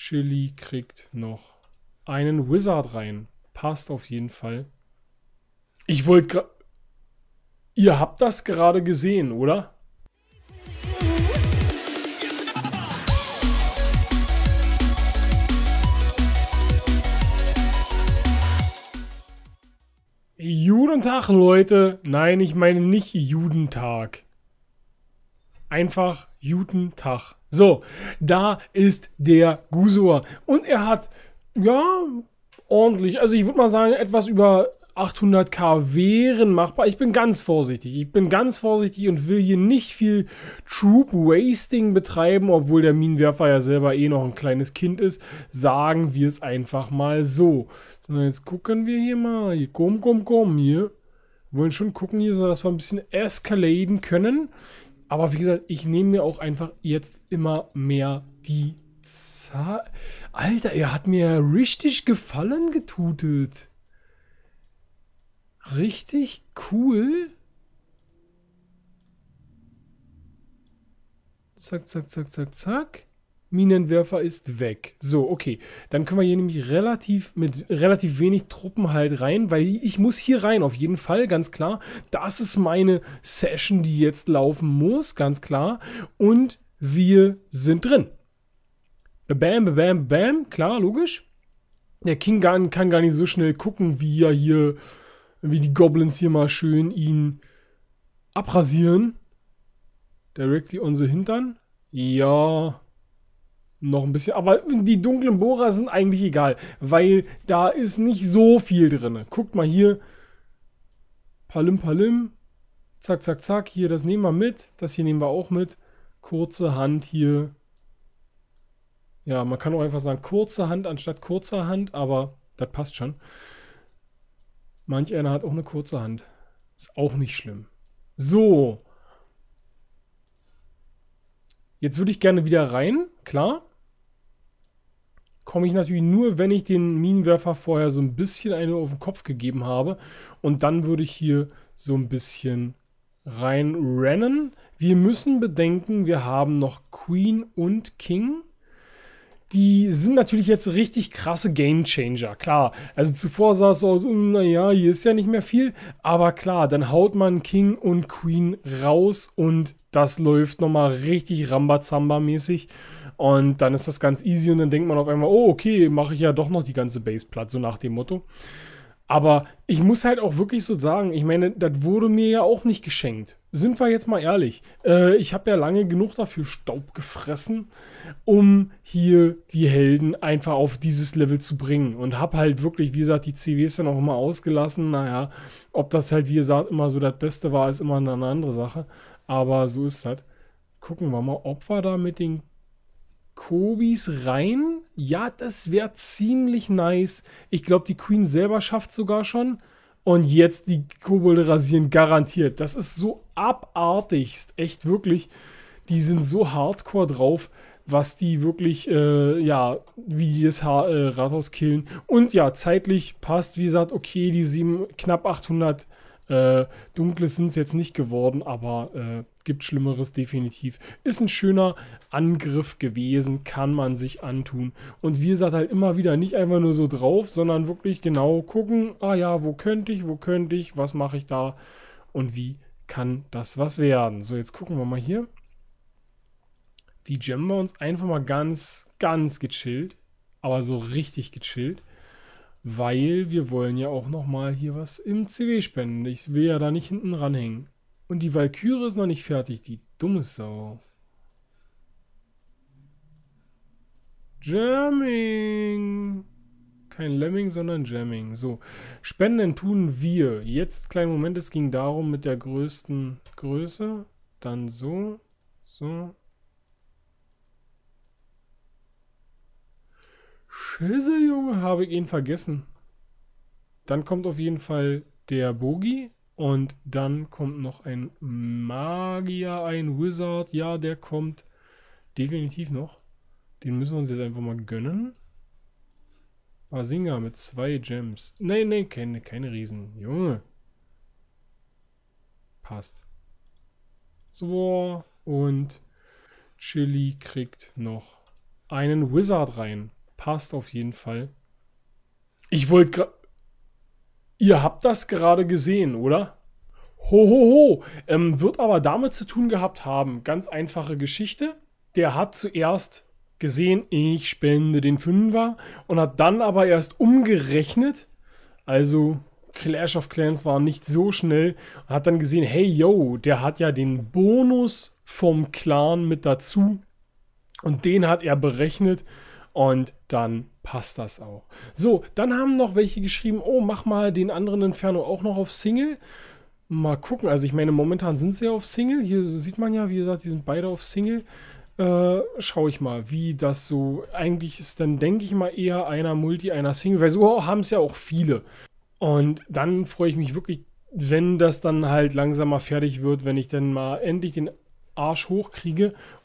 Chili kriegt noch einen Wizard rein. Passt auf jeden Fall. Ich wollte gerade... Ihr habt das gerade gesehen, oder? Judentag, Leute. Nein, ich meine nicht Judentag. Einfach Judentag. So, da ist der Gusor. Und er hat, ja, ordentlich. Also ich würde mal sagen, etwas über 800 K wären machbar. Ich bin ganz vorsichtig. Ich bin ganz vorsichtig und will hier nicht viel Troop Wasting betreiben, obwohl der Minenwerfer ja selber eh noch ein kleines Kind ist. Sagen wir es einfach mal so. Sondern jetzt gucken wir hier mal. Hier, komm, komm, komm, hier. Wir wollen schon gucken hier, dass wir ein bisschen eskalieren können. Aber wie gesagt, ich nehme mir auch einfach jetzt immer mehr die Zahl. Alter, er hat mir richtig Gefallen getutet. Richtig cool. Zack, zack, zack, zack, zack. Minenwerfer ist weg. So, okay. Dann können wir hier nämlich relativ mit relativ wenig Truppen halt rein, weil ich muss hier rein, auf jeden Fall, ganz klar. Das ist meine Session, die jetzt laufen muss, ganz klar. Und wir sind drin. Bam, bam, bam, klar, logisch. Der King Gun kann gar nicht so schnell gucken, wie er hier, wie die Goblins hier mal schön ihn abrasieren. Directly on the Hintern. Ja, noch ein bisschen, aber die dunklen Bohrer sind eigentlich egal, weil da ist nicht so viel drin. Guckt mal hier. Palim, palim. Zack, zack, zack. Hier, das nehmen wir mit. Das hier nehmen wir auch mit. Kurze Hand hier. Ja, man kann auch einfach sagen kurze Hand anstatt kurzer Hand, aber das passt schon. Manch einer hat auch eine kurze Hand. Ist auch nicht schlimm. So. Jetzt würde ich gerne wieder rein, klar komme ich natürlich nur, wenn ich den Minenwerfer vorher so ein bisschen eine auf den Kopf gegeben habe. Und dann würde ich hier so ein bisschen reinrennen. Wir müssen bedenken, wir haben noch Queen und King die sind natürlich jetzt richtig krasse Game Changer. Klar, also zuvor sah es aus, hm, naja, hier ist ja nicht mehr viel, aber klar, dann haut man King und Queen raus und das läuft nochmal richtig Rambazamba-mäßig. Und dann ist das ganz easy und dann denkt man auf einmal, oh, okay, mache ich ja doch noch die ganze Base platt, so nach dem Motto. Aber ich muss halt auch wirklich so sagen, ich meine, das wurde mir ja auch nicht geschenkt. Sind wir jetzt mal ehrlich. Äh, ich habe ja lange genug dafür Staub gefressen, um hier die Helden einfach auf dieses Level zu bringen. Und habe halt wirklich, wie gesagt, die CWs dann auch immer ausgelassen. Naja, ob das halt, wie gesagt, immer so das Beste war, ist immer eine andere Sache. Aber so ist das. Gucken wir mal, ob wir da mit den Kobis rein ja, das wäre ziemlich nice. Ich glaube, die Queen selber schafft sogar schon. Und jetzt die Kobolde rasieren garantiert. Das ist so abartigst. Echt wirklich. Die sind so hardcore drauf, was die wirklich, äh, ja, wie die das äh, Rathaus killen. Und ja, zeitlich passt, wie gesagt, okay, die sieben, knapp 800 äh, dunkles sind es jetzt nicht geworden, aber äh, gibt Schlimmeres definitiv. Ist ein schöner Angriff gewesen, kann man sich antun. Und wie gesagt, halt immer wieder nicht einfach nur so drauf, sondern wirklich genau gucken, ah ja, wo könnte ich, wo könnte ich, was mache ich da und wie kann das was werden. So, jetzt gucken wir mal hier. Die gemmen wir uns einfach mal ganz, ganz gechillt, aber so richtig gechillt weil wir wollen ja auch nochmal hier was im CW spenden. Ich will ja da nicht hinten ranhängen. Und die Valkyrie ist noch nicht fertig, die dumme Sau. Jamming! Kein Lemming, sondern Jamming. So, Spenden tun wir. Jetzt, kleinen Moment, es ging darum mit der größten Größe. Dann so, so, Scheiße, Junge, habe ich ihn vergessen. Dann kommt auf jeden Fall der Bogi und dann kommt noch ein Magier, ein Wizard. Ja, der kommt definitiv noch. Den müssen wir uns jetzt einfach mal gönnen. Basinga mit zwei Gems. Nein, nein, keine, keine Riesen. Junge. Passt. So, und Chili kriegt noch einen Wizard rein. Passt auf jeden Fall. Ich wollte gerade. Ihr habt das gerade gesehen, oder? Hohoho! Ho, ho. ähm, wird aber damit zu tun gehabt haben. Ganz einfache Geschichte. Der hat zuerst gesehen, ich spende den Fünfer und hat dann aber erst umgerechnet. Also Clash of Clans war nicht so schnell und hat dann gesehen, hey yo, der hat ja den Bonus vom Clan mit dazu und den hat er berechnet und dann passt das auch. So, dann haben noch welche geschrieben, oh, mach mal den anderen Inferno auch noch auf Single. Mal gucken. Also ich meine, momentan sind sie ja auf Single. Hier sieht man ja, wie gesagt, die sind beide auf Single. Äh, schaue ich mal, wie das so eigentlich ist. Dann denke ich mal eher einer Multi, einer Single, weil so haben es ja auch viele. Und dann freue ich mich wirklich, wenn das dann halt langsamer fertig wird, wenn ich dann mal endlich den Arsch hoch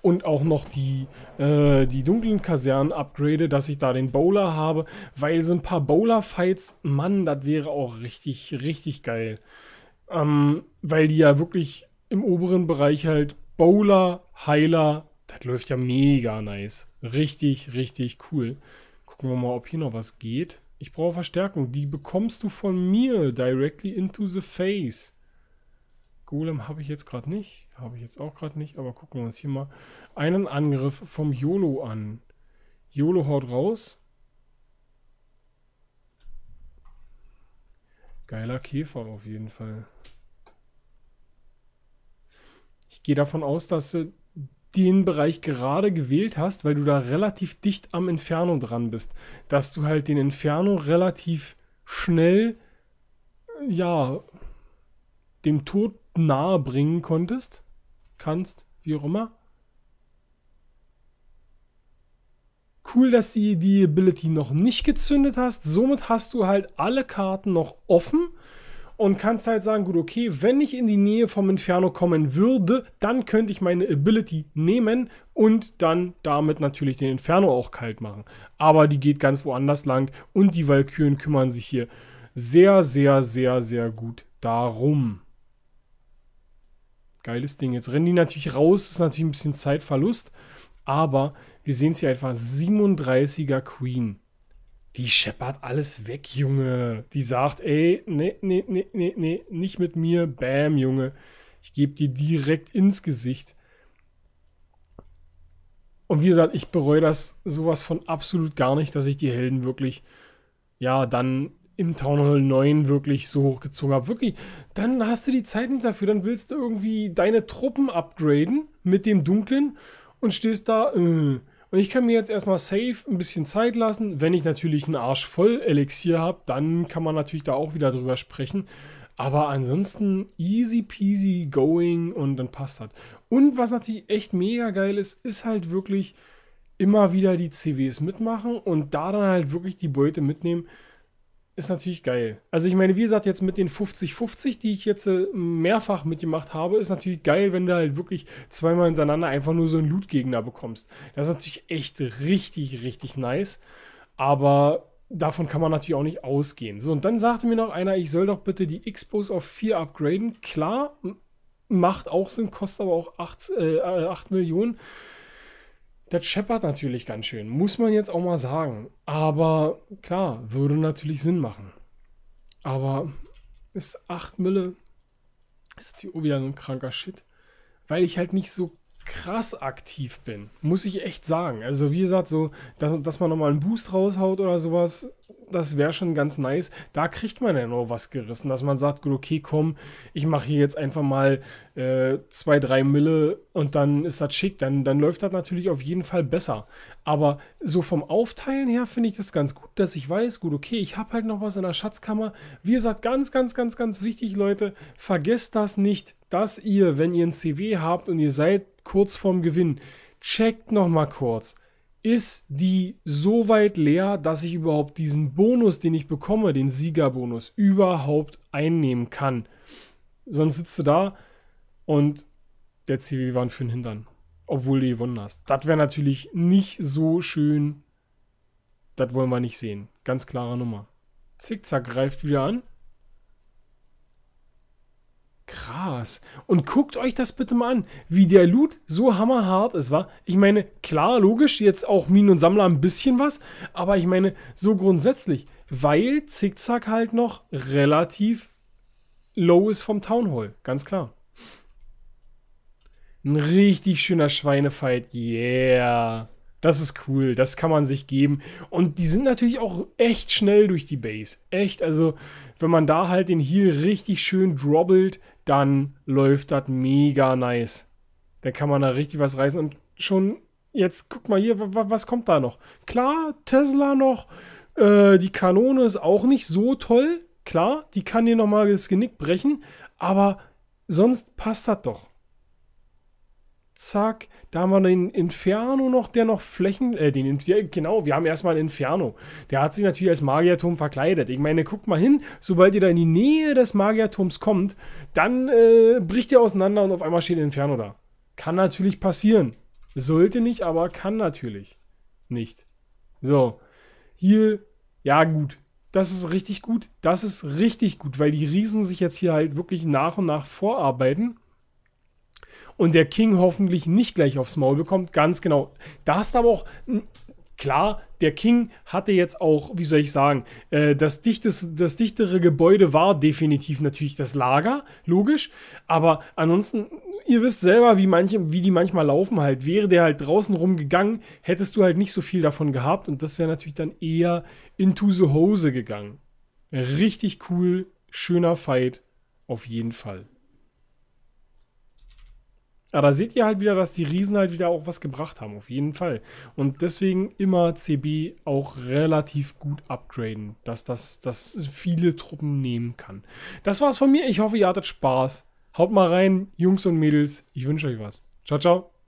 und auch noch die, äh, die dunklen Kasernen upgrade, dass ich da den Bowler habe, weil so ein paar Bowler-Fights, Mann, das wäre auch richtig, richtig geil. Ähm, weil die ja wirklich im oberen Bereich halt Bowler, Heiler, das läuft ja mega nice. Richtig, richtig cool. Gucken wir mal, ob hier noch was geht. Ich brauche Verstärkung. Die bekommst du von mir directly into the face. Golem habe ich jetzt gerade nicht. Habe ich jetzt auch gerade nicht. Aber gucken wir uns hier mal einen Angriff vom YOLO an. YOLO haut raus. Geiler Käfer auf jeden Fall. Ich gehe davon aus, dass du den Bereich gerade gewählt hast, weil du da relativ dicht am Inferno dran bist. Dass du halt den Inferno relativ schnell, ja, dem Tod nahe bringen konntest, kannst, wie auch immer. Cool, dass du die Ability noch nicht gezündet hast. Somit hast du halt alle Karten noch offen und kannst halt sagen, gut, okay, wenn ich in die Nähe vom Inferno kommen würde, dann könnte ich meine Ability nehmen und dann damit natürlich den Inferno auch kalt machen. Aber die geht ganz woanders lang und die Valkyren kümmern sich hier sehr, sehr, sehr, sehr gut darum. Geiles Ding. Jetzt rennen die natürlich raus, ist natürlich ein bisschen Zeitverlust. Aber wir sehen es hier etwa 37er Queen. Die scheppert alles weg, Junge. Die sagt, ey, nee, nee, nee, nee, nee, nicht mit mir. Bam, Junge. Ich gebe dir direkt ins Gesicht. Und wie gesagt, ich bereue das sowas von absolut gar nicht, dass ich die Helden wirklich, ja, dann im Town Hall 9 wirklich so hochgezogen habe. Wirklich, dann hast du die Zeit nicht dafür. Dann willst du irgendwie deine Truppen upgraden mit dem Dunklen und stehst da. Äh. Und ich kann mir jetzt erstmal safe ein bisschen Zeit lassen. Wenn ich natürlich einen Arsch voll Elixier habe, dann kann man natürlich da auch wieder drüber sprechen. Aber ansonsten easy peasy going und dann passt das. Halt. Und was natürlich echt mega geil ist, ist halt wirklich immer wieder die CWs mitmachen und da dann halt wirklich die Beute mitnehmen ist natürlich geil. Also ich meine, wie gesagt, jetzt mit den 50-50, die ich jetzt äh, mehrfach mitgemacht habe, ist natürlich geil, wenn du halt wirklich zweimal hintereinander einfach nur so einen Loot-Gegner bekommst. Das ist natürlich echt richtig, richtig nice. Aber davon kann man natürlich auch nicht ausgehen. So, und dann sagte mir noch einer, ich soll doch bitte die Expos auf 4 upgraden. Klar, macht auch Sinn, kostet aber auch 8, äh, 8 äh, Millionen das scheppert natürlich ganz schön, muss man jetzt auch mal sagen. Aber klar, würde natürlich Sinn machen. Aber ist 8 Mille, ist die auch wieder ein kranker Shit. Weil ich halt nicht so krass aktiv bin, muss ich echt sagen. Also wie gesagt, so, dass, dass man nochmal einen Boost raushaut oder sowas, das wäre schon ganz nice. Da kriegt man ja noch was gerissen, dass man sagt, okay, komm, ich mache hier jetzt einfach mal äh, zwei, drei Mille und dann ist das schick. Dann, dann läuft das natürlich auf jeden Fall besser. Aber so vom Aufteilen her finde ich das ganz gut, dass ich weiß, gut, okay, ich habe halt noch was in der Schatzkammer. Wie gesagt, ganz, ganz, ganz, ganz wichtig, Leute, vergesst das nicht, dass ihr, wenn ihr ein CW habt und ihr seid kurz vorm Gewinn, checkt nochmal kurz ist die so weit leer, dass ich überhaupt diesen Bonus, den ich bekomme, den Siegerbonus, überhaupt einnehmen kann. Sonst sitzt du da und der CW waren für den Hintern, obwohl du gewonnen hast. Das wäre natürlich nicht so schön. Das wollen wir nicht sehen. Ganz klare Nummer. Zickzack greift wieder an. Krass. Und guckt euch das bitte mal an, wie der Loot so hammerhart ist, wa? Ich meine, klar, logisch, jetzt auch Minen und Sammler ein bisschen was, aber ich meine, so grundsätzlich, weil Zickzack halt noch relativ low ist vom Town Hall, ganz klar. Ein richtig schöner Schweinefight, yeah. Das ist cool, das kann man sich geben. Und die sind natürlich auch echt schnell durch die Base. Echt, also wenn man da halt den Heal richtig schön drobbelt, dann läuft das mega nice. Dann kann man da richtig was reißen. Und schon, jetzt guck mal hier, was kommt da noch? Klar, Tesla noch. Äh, die Kanone ist auch nicht so toll. Klar, die kann dir nochmal das Genick brechen. Aber sonst passt das doch. Zack. Da haben wir den Inferno noch, der noch Flächen. Äh, den Inferno, genau, wir haben erstmal einen Inferno. Der hat sich natürlich als Magierturm verkleidet. Ich meine, guckt mal hin, sobald ihr da in die Nähe des Magierturms kommt, dann äh, bricht ihr auseinander und auf einmal steht ein Inferno da. Kann natürlich passieren. Sollte nicht, aber kann natürlich nicht. So. Hier, ja, gut. Das ist richtig gut. Das ist richtig gut, weil die Riesen sich jetzt hier halt wirklich nach und nach vorarbeiten und der King hoffentlich nicht gleich aufs Maul bekommt. Ganz genau. Da hast du aber auch hm, klar, der King hatte jetzt auch, wie soll ich sagen, äh, das, dichtes, das dichtere Gebäude war definitiv natürlich das Lager, logisch. Aber ansonsten, ihr wisst selber, wie, manche, wie die manchmal laufen halt. Wäre der halt draußen rumgegangen, hättest du halt nicht so viel davon gehabt. Und das wäre natürlich dann eher into the Hose gegangen. Richtig cool, schöner Fight, auf jeden Fall. Aber da seht ihr halt wieder, dass die Riesen halt wieder auch was gebracht haben, auf jeden Fall. Und deswegen immer CB auch relativ gut upgraden, dass das dass viele Truppen nehmen kann. Das war's von mir. Ich hoffe, ihr hattet Spaß. Haut mal rein, Jungs und Mädels. Ich wünsche euch was. Ciao, ciao.